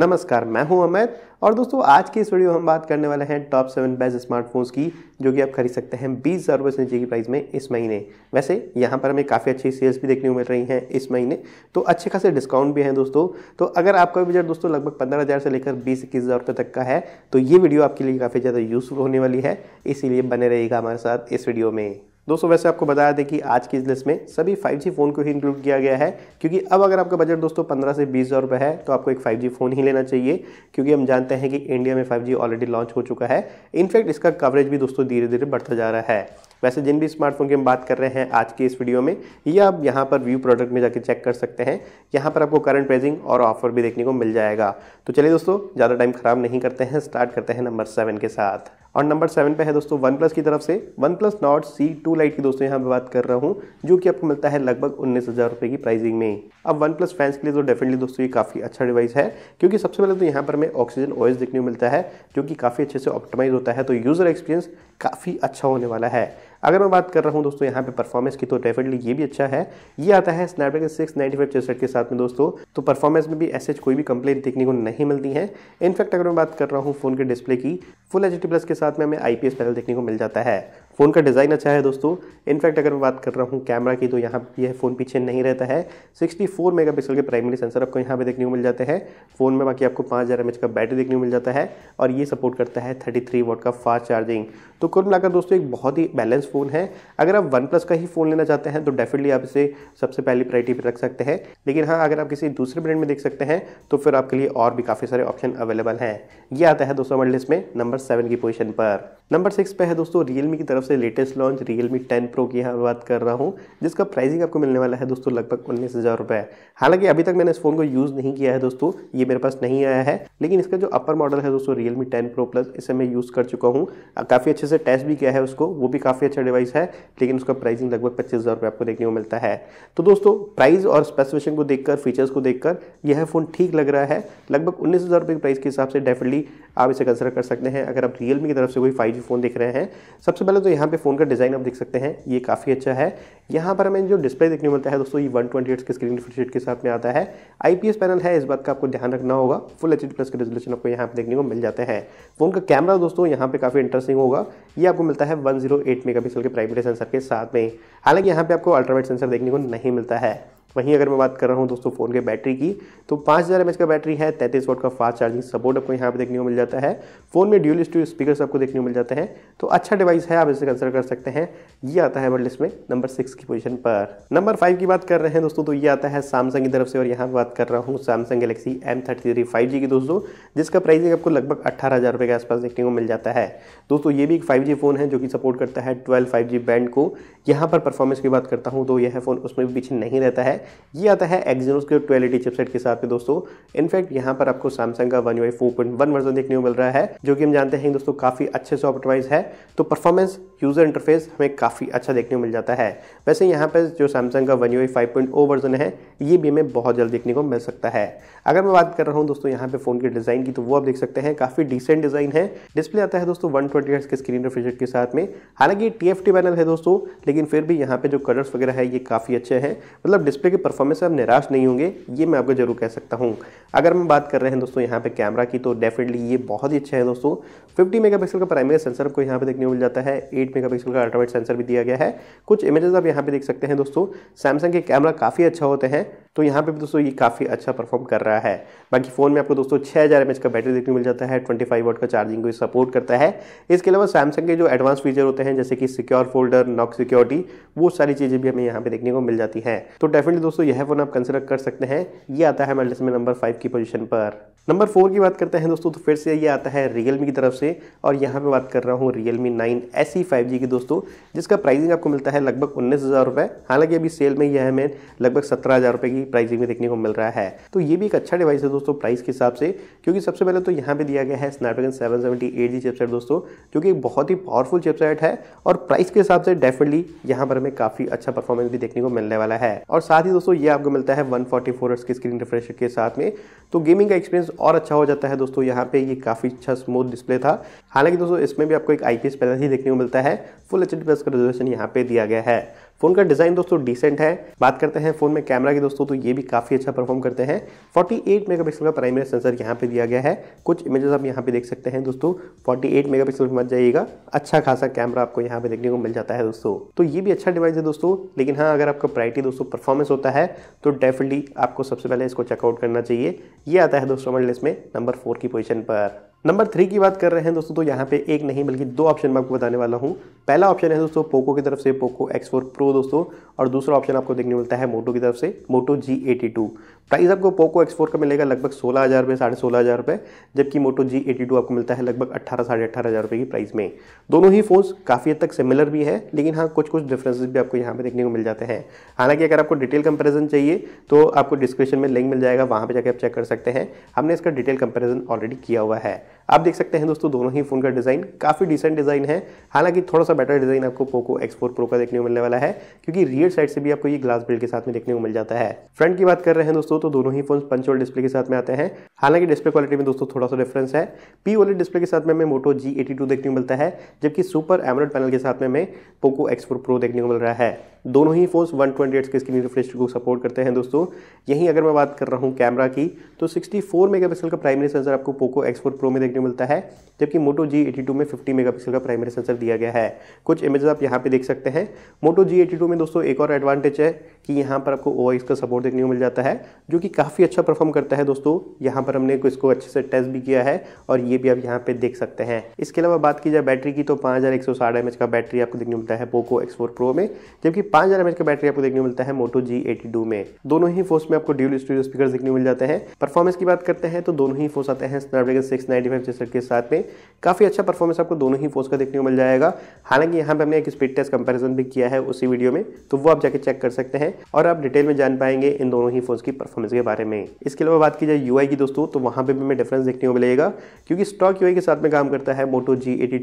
नमस्कार मैं हूं अमित और दोस्तों आज की इस वीडियो में हम बात करने वाले हैं टॉप सेवन बेस्ट स्मार्टफोन्स की जो कि आप खरीद सकते हैं बीस हज़ार रुपये से नीचे की प्राइस में इस महीने वैसे यहाँ पर हमें काफ़ी अच्छी सेल्स भी देखने को मिल रही हैं इस महीने तो अच्छे खासे डिस्काउंट भी हैं दोस्तों तो अगर आपका बजट दोस्तों लगभग पंद्रह हज़ार से लेकर बीस इक्कीस हज़ार रुपये तक का है तो ये वीडियो आपके लिए काफ़ी ज़्यादा यूज़फुल होने वाली है इसीलिए बने रहेगा हमारे साथ इस वीडियो में दोस्तों वैसे आपको बताया था कि आज की इस लिस्ट में सभी 5G फ़ोन को ही इंक्लूड किया गया है क्योंकि अब अगर आपका बजट दोस्तों 15 से बीस हज़ार रुपये है तो आपको एक 5G फ़ोन ही लेना चाहिए क्योंकि हम जानते हैं कि इंडिया में 5G ऑलरेडी लॉन्च हो चुका है इनफैक्ट इसका कवरेज भी दोस्तों धीरे धीरे बढ़ता जा रहा है वैसे जिन भी स्मार्टफोन की हम बात कर रहे हैं आज की इस वीडियो में ये आप यहाँ पर व्यू प्रोडक्ट में जाकर चेक कर सकते हैं यहाँ पर आपको करंट प्राइसिंग और ऑफर भी देखने को मिल जाएगा तो चलिए दोस्तों ज़्यादा टाइम ख़राब नहीं करते हैं स्टार्ट करते हैं नंबर सेवन के साथ और नंबर सेवन पे है दोस्तों वन प्लस की तरफ से one plus Nord CE two Lite की दोस्तों यहाँ पे बात कर रहा हूँ जो कि आपको मिलता है लगभग उन्नीस हज़ार रुपये की प्राइसिंग में अब वन प्लस फैंस के लिए तो डेफिनेटली दोस्तों ये काफ़ी अच्छा डिवाइस है क्योंकि सबसे पहले तो यहाँ पर हमें ऑक्सीजन ओएस देखने को मिलता है जो कि काफ़ी अच्छे से ऑप्टिमाइज होता है तो यूज़र एक्सपीरियंस काफ़ी अच्छा होने वाला है अगर मैं बात कर रहा हूँ दोस्तों यहाँ पे परफॉर्मेंस की तो डेफिनेटली ये भी अच्छा है ये आता है Snapdragon six ninety five chipset के साथ में दोस्तों तो परफॉर्मेंस में भी ऐसे कोई भी कंप्लेन देखने को नहीं मिलती है इनफैक्ट अगर मैं बात कर रहा हूँ फोन के डिस्प्ले की फुल एच प्लस के साथ में हमें आई पैनल देखने को मिल जाता है फ़ोन का डिज़ाइन अच्छा है दोस्तों इनफैक्ट अगर मैं बात कर रहा हूँ कैमरा की तो यहाँ यह फ़ोन पीछे नहीं रहता है 64 मेगापिक्सल के प्राइमरी सेंसर आपको यहाँ पे देखने को मिल जाते हैं फ़ोन में बाकी आपको पाँच हज़ार का बैटरी देखने को मिल जाता है और ये सपोर्ट करता है थर्टी थ्री का फास्ट चार्जिंग तो कुल मिलाकर दोस्तों एक बहुत ही बैलेंस फ़ोन है अगर आप वन प्लस का ही फ़ोन लेना चाहते हैं तो डेफिनेटली आप इसे सबसे पहली प्रायरिटी पर रख सकते हैं लेकिन हाँ अगर आप किसी दूसरे ब्रांड में देख सकते हैं तो फिर आपके लिए और भी काफ़ी सारे ऑप्शन अवेलेबल हैं ये आता है दोस्तों वर्ल्ड लिस्ट में नंबर सेवन की पोजीशन पर नंबर सिक्स पे है दोस्तों रियलमी की तरफ से latest launch Realme ten pro की यहाँ बात कर रहा हूँ जिसका प्राइसिंग आपको मिलने वाला है दोस्तों लगभग उन्नीस हज़ार रुपये हालांकि अभी तक मैंने इस फ़ोन को यूज़ नहीं किया है दोस्तों ये मेरे पास नहीं आया है लेकिन इसका जो अपर मॉडल है दोस्तों रियलमी टेन प्रो प्लस इसे मैं यूज़ कर चुका हूँ काफ़ी अच्छे से टेस्ट भी किया है उसको वो भी काफ़ी अच्छा डिवाइस है लेकिन उसका प्राइसिंग लगभग पच्चीस हज़ार आपको देखने को मिलता है तो दोस्तों प्राइस और स्पेसिफिकेशन को देखकर फीचर्स को देखकर यह फ़ोन ठीक लग रहा है लगभग उन्नीस हज़ार रुपये के प्राइस के हिसाब से डेफिनेटली आप इसे कंसिडर कर सकते हैं अगर आप रियलमी की तरफ से कोई फाइव जी फ़ोन दिख रहे हैं सबसे पहले तो यहाँ पे फ़ोन का डिज़ाइन आप देख सकते हैं ये काफ़ी अच्छा है यहाँ पर हमें जो डिस्प्ले देखने मिलता है दोस्तों ये वन ट्वेंटी के स्क्रीन रिफ्रेश के साथ में आता है आई पैनल है इस बात का आपको ध्यान रखना होगा फुल एच प्लस का रेजोल्यूशन आपको यहाँ पर देखने को मिल जाता है फ़ोन का कैमरा दोस्तों यहाँ पर काफ़ी इंटरेस्टिंग होगा ये आपको मिलता है वन जीरो एट मेगापिक्सल के प्राइमरी सेंसर के साथ में हालांकि यहाँ पर आपको अल्ट्रावाइट सेंसर देखने को नहीं मिलता है वहीं अगर मैं बात कर रहा हूँ दोस्तों फ़ोन के बैटरी की तो पाँच हज़ार एम का बैटरी है तैतीस वोट का फास्ट चार्जिंग सपोर्ट आपको यहाँ पर देखने को मिल जाता है फ़ोन में ड्यूल स्टू स्पीकर आपको देखने को मिल जाते हैं तो अच्छा डिवाइस है आप इसे कंसिडर कर सकते हैं ये आता है वर्ल्ड में नंबर सिक्स की पोजिशन पर नंबर फाइव की बात कर रहे हैं दोस्तों तो ये आता है सैमसंग की तरफ से और यहाँ बात कर रहा हूँ सैमसंग गलेक्सी एम थर्टी की दोस्तों जिसका प्राइसिंग आपको लगभग अट्ठारह हज़ार के आसपास देखने को मिल जाता है दोस्तों ये भी एक फाइव फ़ोन है जो कि सपोर्ट करता है ट्वेल्व फाइव बैंड को यहाँ पर परफॉर्मेंस की बात करता हूँ तो यह फ़ोन उसमें भी पीछे नहीं रहता है है ये आता है एक्जनोस के ट्वेलिटी चिपसेट के साथ में दोस्तों इनफैक्ट यहाँ पर आपको सैमसंग का One UI four point one version देखने को मिल रहा है जो कि हम जानते हैं दोस्तों काफ़ी अच्छे से ऑप्टिमाइज है तो परफॉर्मेंस यूजर इंटरफेस हमें काफ़ी अच्छा देखने को मिल जाता है वैसे यहाँ पर जो सैमसंग का One UI five point O version है ये भी हमें बहुत जल्द देखने को मिल सकता है अगर मैं बात कर रहा हूँ दोस्तों यहाँ पे फ़ोन के डिज़ाइन की तो वो आप देख सकते हैं काफ़ी डिसेंट डिज़ाइन है डिस्प्ले आता है दोस्तों वन ट्वेंटी के स्क्रीन रिफ्रिजरेट के साथ में हालांकि टी पैनल है दोस्तों लेकिन फिर भी यहाँ पर जो कलर्स वगैरह है ये काफ़ी अच्छे हैं मतलब डिस्प्ले डिस्प्ले की परफॉर्मेंस से आप निराश नहीं होंगे ये मैं आपको जरूर कह सकता हूँ अगर हम बात कर रहे हैं दोस्तों यहाँ पे कैमरा की तो डेफिनेटली ये बहुत ही अच्छा है दोस्तों 50 मेगापिक्सल का प्राइमरी सेंसर आपको यहाँ पे देखने को मिल जाता है 8 मेगापिक्सल का अल्ट्रावेट सेंसर भी दिया गया है कुछ इमेजेस आप यहाँ पे देख सकते हैं दोस्तों सैमसंग के कैमरा काफ़ी अच्छा होते हैं तो यहाँ पे भी दोस्तों ये काफ़ी अच्छा परफॉर्म कर रहा है बाकी फ़ोन में आपको दोस्तों छः हज़ार एम का बैटरी देखने मिल जाता है 25 फाइव वोट का चार्जिंग को सपोर्ट करता है इसके अलावा सैमसंग के जो एडवांस फीचर होते हैं जैसे कि सिक्योर फोल्डर नॉक सिक्योरिटी वो सारी चीज़ें भी हमें यहाँ पे देखने को मिल जाती हैं तो डेफिनेटली फाइनली दोस्तों यह फोन आप कंसिडर कर सकते हैं ये आता है मेडलिस्ट नंबर फाइव की पोजीशन पर नंबर फोर की बात करते हैं दोस्तों तो फिर से ये आता है रियलमी की तरफ से और यहाँ पे बात कर रहा हूँ Realme nine S E five G की दोस्तों जिसका प्राइसिंग आपको मिलता है लगभग उन्नीस हज़ार रुपये हालांकि अभी सेल में यह हमें लगभग सत्रह हज़ार रुपये की प्राइसिंग में देखने को मिल रहा है तो ये भी एक अच्छा डिवाइस है दोस्तों प्राइस के हिसाब से क्योंकि सबसे पहले तो यहाँ पर दिया गया है Snapdragon seven seventy eight G chipset दोस्तों जो कि बहुत ही पावरफुल चिपसेट है और प्राइस के हिसाब से डेफिनेटली यहाँ पर हमें काफ़ी अच्छा परफॉर्मेंस भी देखने को मिलने वाला है और साथ ही दोस्तों ये आपको मिलता है वन फोर्टी फोर की स्क्रीन रिफ्रेश के साथ में तो गेमिंग का एक्सपीरियंस और अच्छा हो जाता है दोस्तों यहाँ पे ये काफ़ी अच्छा स्मूथ डिस्प्ले था हालांकि दोस्तों इसमें भी आपको एक आई पी पैनल ही देखने को मिलता है फुल एच डी प्लस का रिजोल्यूशन यहाँ पे दिया गया है फ़ोन का डिज़ाइन दोस्तों डिसेंट है बात करते हैं फ़ोन में कैमरा की दोस्तों तो ये भी काफ़ी अच्छा परफॉर्म करते हैं 48 मेगापिक्सल का प्राइमरी सेंसर यहाँ पे दिया गया है कुछ इमेजेस आप यहाँ पे देख सकते हैं दोस्तों 48 मेगापिक्सल मत जाइएगा अच्छा खासा कैमरा आपको यहाँ पे देखने को मिल जाता है दोस्तों तो ये भी अच्छा डिवाइस है दोस्तों लेकिन हाँ अगर आपका प्रायरिटी दोस्तों परफॉर्मेंस होता है तो डेफिनेटली आपको सबसे पहले इसको चेकआउट करना चाहिए ये आता है दोस्तों हमारे लिस्ट में नंबर फोर की पोजिशन पर नंबर थ्री की बात कर रहे हैं दोस्तों तो यहाँ पे एक नहीं बल्कि दो ऑप्शन मैं आपको बताने वाला हूँ पहला ऑप्शन है दोस्तों पोको की तरफ से पोको एक्स फोर प्रो दोस्तों और दूसरा ऑप्शन आपको देखने मिलता है मोटो की तरफ से Moto G eighty two price आपको पोको एक्स फोर का मिलेगा लगभग सोलह हज़ार रुपये साढ़े सोलह हज़ार रुपये जबकि मोटो जी एटी टू आपको मिलता है लगभग अट्ठारह साढ़े अट्ठारह हज़ार रुपये की प्राइस में दोनों ही फ़ोन्स काफ़ी हद तक सिमिलर भी है लेकिन हाँ कुछ कुछ डिफ्रेंसेस भी आपको यहाँ पर देखने को मिल जाते हैं हालांकि अगर आपको डिटेल कंपेरिजन चाहिए तो आपको डिस्क्रिप्शन में लिंक मिल जाएगा वहाँ पर जाकर आप चेक कर सकते हैं हमने इसका डिटेल कंपेरिजन ऑलरेडी किया हुआ है आप देख सकते हैं दोस्तों दोनों ही फ़ोन का डिज़ाइन काफ़ी डिसेंट डिज़ाइन है हालांकि थोड़ा सा बेटर डिज़ाइन आपको पोको एक्स फोर प्रो का देखने को मिलने वाला है क्योंकि रियर साइड से भी आपको ये ग्लास बिल्ड के साथ में देखने को मिल जाता है फ्रंट की बात कर रहे हैं दोस्तों तो दोनों ही फोन पंच डिस्प्ले के साथ में आते हैं हालांकि डिस्प्ले क्वालिटी में दोस्तों थोड़ा सा डिफरेंस है पी वाले डिस्प्ले के साथ में हमें मोटो जी देखने को मिलता है जबकि सुपर एमरोड पैनल के साथ में हमें पोको एक्स फोर प्रो देखने को मिल रहा है दोनों ही फ़ोन्स वन ट्वेंटी के स्क्रीन रिफ्रेश को सपोर्ट करते हैं दोस्तों यहीं अगर मैं बात कर रहा हूँ कैमरा की तो सिक्सटी फोर मेगापिक्सल का प्राइमरी सेंसर आपको पोको एक्स फोर प्रो में देखने मिलता है जबकि मोटो जी एटी टू में फिफ्टी मेगापिक्सल का प्राइमरी सेंसर दिया गया है कुछ इमेजेस आप यहाँ पे देख सकते हैं मोटो जी एटी टू में दोस्तों एक और एडवांटेज है कि यहाँ पर आपको ओ का सपोर्ट देखने को मिल जाता है जो कि काफ़ी अच्छा परफॉर्म करता है दोस्तों यहाँ पर हमने इसको अच्छे से टेस्ट भी किया है और ये भी आप यहाँ पर देख सकते हैं इसके अलावा बात की जाए बैटरी की तो पाँच हज़ार का बैटरी आपको देखने को मिलता है पोको एक्स प्रो में जबकि पाँच हज़ार का बैटरी आपको देखने को मिलता है मोटो जी एटी में दोनों ही फोर्स में आपको ड्यूल स्टूडियो स्पीकर देखने को मिल जाते हैं परफॉर्मेंस की बात करते हैं तो दोनों ही फोर्स आते हैं स्नैपड्रैगन सिक्स नाइन्टी फाइव के साथ में काफ़ी अच्छा परफॉर्मेंस आपको दोनों ही फोन का देखने को मिल जाएगा हालांकि यहाँ पे हमने एक स्पीड टेस्ट कंपैरिजन भी किया है उसी वीडियो में तो वो आप जाके चेक कर सकते हैं और आप डिटेल में जान पाएंगे इन दोनों ही फोन की परफॉर्मेंस के बारे में इसके अलावा बात की जाए यू की दोस्तों तो वहाँ पर भी हमें डिफरेंस देखने को मिलेगा क्योंकि स्टॉक यू के साथ में काम करता है मोटो जी एटी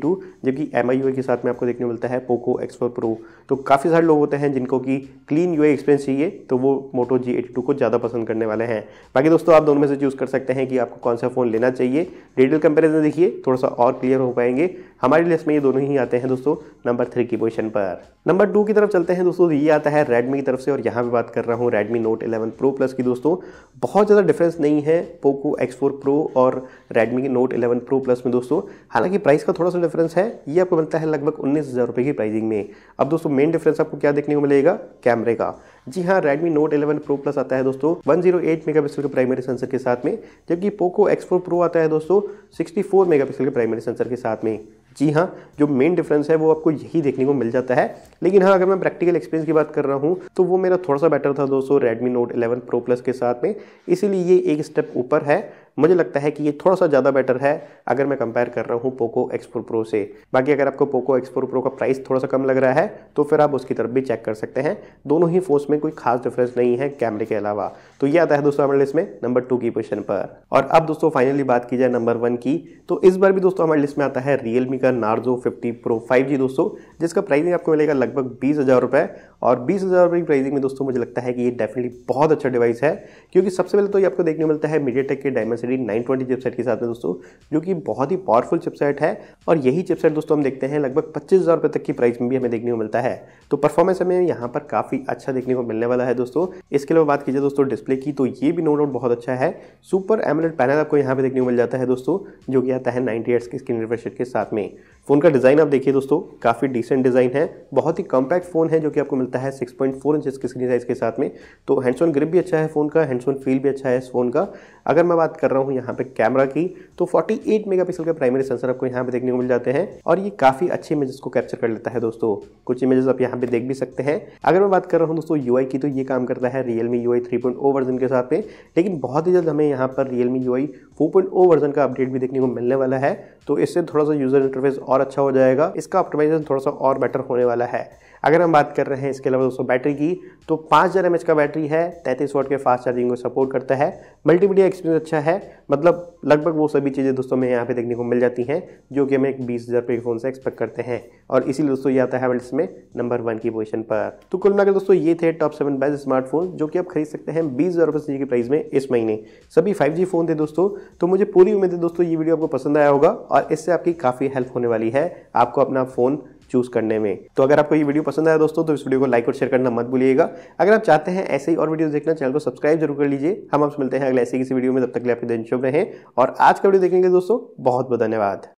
जबकि एम के साथ में आपको देखने को मिलता है पोको एक्सप्लोर प्रो तो काफ़ी सारे लोग होते हैं जिनको कि क्लीन यू एक्सपीरियंस चाहिए तो वो मोटो जी एटी को ज़्यादा पसंद करने वाले हैं बाकी दोस्तों आप दोनों में से चूज़ कर सकते हैं कि आपको कौन सा फ़ोन लेना चाहिए डिटेल कंपेरिजन देखिए थोड़ा थोड़ा सा और क्लियर हो पाएंगे हमारी लिस्ट में ये दोनों ही आते हैं दोस्तों नंबर थ्री की पोजीशन पर नंबर टू की तरफ चलते हैं दोस्तों ये आता है रेडमी की तरफ से और यहाँ पर बात कर रहा हूँ रेडमी नोट 11 प्रो प्लस की दोस्तों बहुत ज़्यादा डिफरेंस नहीं है पोको एक्स फोर प्रो और रेडमी के नोट 11 प्रो प्लस में दोस्तों हालांकि प्राइस का थोड़ा सा डिफरेंस है ये आपको मिलता है लगभग उन्नीस हज़ार रुपये की प्राइसिंग में अब दोस्तों मेन डिफरेंस आपको क्या देखने को मिलेगा कैमरे का जी हाँ रेडमी नोट 11 प्रो प्लस आता है दोस्तों 108 मेगापिक्सल के प्राइमरी सेंसर के साथ में जबकि Poco X4 Pro आता है दोस्तों 64 मेगापिक्सल के प्राइमरी सेंसर के साथ में जी हाँ जो मेन डिफरेंस है वो आपको यही देखने को मिल जाता है लेकिन हाँ अगर मैं प्रैक्टिकल एक्सपीरियंस की बात कर रहा हूँ तो वो मेरा थोड़ा सा बेटर था दोस्तों रेडमी नोट 11 प्रो प्लस के साथ में इसीलिए ये एक स्टेप ऊपर है मुझे लगता है कि ये थोड़ा सा ज़्यादा बेटर है अगर मैं कंपेयर कर रहा हूँ पोको फोर प्रो से बाकी अगर आपको पोको एक्सपोर प्रो का प्राइस थोड़ा सा कम लग रहा है तो फिर आप उसकी तरफ भी चेक कर सकते हैं दोनों ही फोन्स में कोई खास डिफरेंस नहीं है कैमरे के अलावा तो ये आता है दोस्तों हमारे लिस्ट में नंबर टू की पोजिशन पर और अब दोस्तों फाइनली बात की जाए नंबर वन की तो इस बार भी दोस्तों हमारे लिस्ट में आता है रियलमी का नार्जो फिफ्टी प्रो फाइव दोस्तों जिसका प्राइसिंग आपको मिलेगा लगभग बीस हज़ार रुपये और बीस हज़ार रुपये की प्राइसिंग में दोस्तों मुझे लगता है कि ये डेफिनेटली बहुत अच्छा डिवाइस है क्योंकि सबसे पहले तो ये आपको देखने मिलता है MediaTek Dimensity SD nine twenty chipset के साथ में दोस्तों जो कि बहुत ही पावरफुल चिपसेट है और यही चिपसेट दोस्तों हम देखते हैं लगभग पच्चीस हज़ार रुपये तक की प्राइस में भी हमें देखने को मिलता है तो परफॉर्मेंस हमें यहाँ पर काफ़ी अच्छा देखने को मिलने वाला है दोस्तों इसके अलावा बात कीजिए दोस्तों डिस्प्ले की तो ये भी नो डाउट बहुत अच्छा है सुपर एमलेट पैनल आपको यहाँ पर देखने को मिल जाता है दोस्तों जो कि आता है नाइन्टी एट्स की स्क्रीन रिफ्रेश के साथ में फ़ोन का डिज़ाइन आप देखिए दोस्तों काफ़ी डिसेंट डिज़ाइन है बहुत ही कॉम्पैक्ट फ़ोन है जो कि आपको मिलता है 6.4 पॉइंट फोर इंच की स्क्रीन साइज़ के साथ में तो हैंडसोन ग्रिप भी अच्छा है फ़ोन का हैंडसोन फील भी अच्छा है इस फ़ोन का अगर मैं बात कर रहा हूँ यहाँ पे कैमरा की तो 48 मेगापिक्सल का प्राइमरी सेंसर आपको यहाँ पे देखने को मिल जाते हैं और ये काफ़ी अच्छे इमेजेस को कैप्चर कर लेता है दोस्तों कुछ इमेजेस आप यहाँ पे देख भी सकते हैं अगर मैं बात कर रहा हूँ दोस्तों यू की तो ये काम करता है Realme U I version के साथ में लेकिन बहुत ही जल्द हमें यहाँ पर Realme U I version का अपडेट भी देखने को मिलने वाला है तो इससे थोड़ा सा यूज़र इंटरफेस और और अच्छा हो जाएगा इसका ऑप्टिमाइजेशन थोड़ा सा और बेटर होने वाला है अगर हम बात कर रहे हैं इसके अलावा दोस्तों बैटरी की तो पाँच हज़ार एम का बैटरी है तैंतीस वोट के फास्ट चार्जिंग को सपोर्ट करता है मल्टीमीडिया एक्सपीरियंस अच्छा है मतलब लगभग वो सभी चीज़ें दोस्तों में यहाँ पे देखने को मिल जाती हैं जो कि हमें एक बीस हज़ार के फ़ोन से एक्सपेक्ट करते हैं और इसीलिए दोस्तों ये आता है वर्ल्ड में नंबर वन की पोजीशन पर तो कुल मिलाकर दोस्तों ये थे टॉप सेवन बेस्ट स्मार्टफोन जो कि आप खरीद सकते हैं बीस हज़ार रुपये की प्राइस में इस महीने सभी फाइव फ़ोन थे दोस्तों तो मुझे पूरी उम्मीद है दोस्तों ये वीडियो आपको पसंद आया होगा और इससे आपकी काफ़ी हेल्प होने वाली है आपको अपना फ़ोन चूज़ करने में तो अगर आपको ये वीडियो पसंद आया दोस्तों तो इस वीडियो को लाइक और शेयर करना मत भूलिएगा अगर आप चाहते हैं ऐसे ही और वीडियो देखना चैनल को सब्सक्राइब जरूर कर लीजिए हम आपसे मिलते हैं अगले ऐसे किसी वीडियो में तब तक लिए आपके दिन शुभ रहे और आज का वीडियो देखेंगे दोस्तों बहुत बहुत धन्यवाद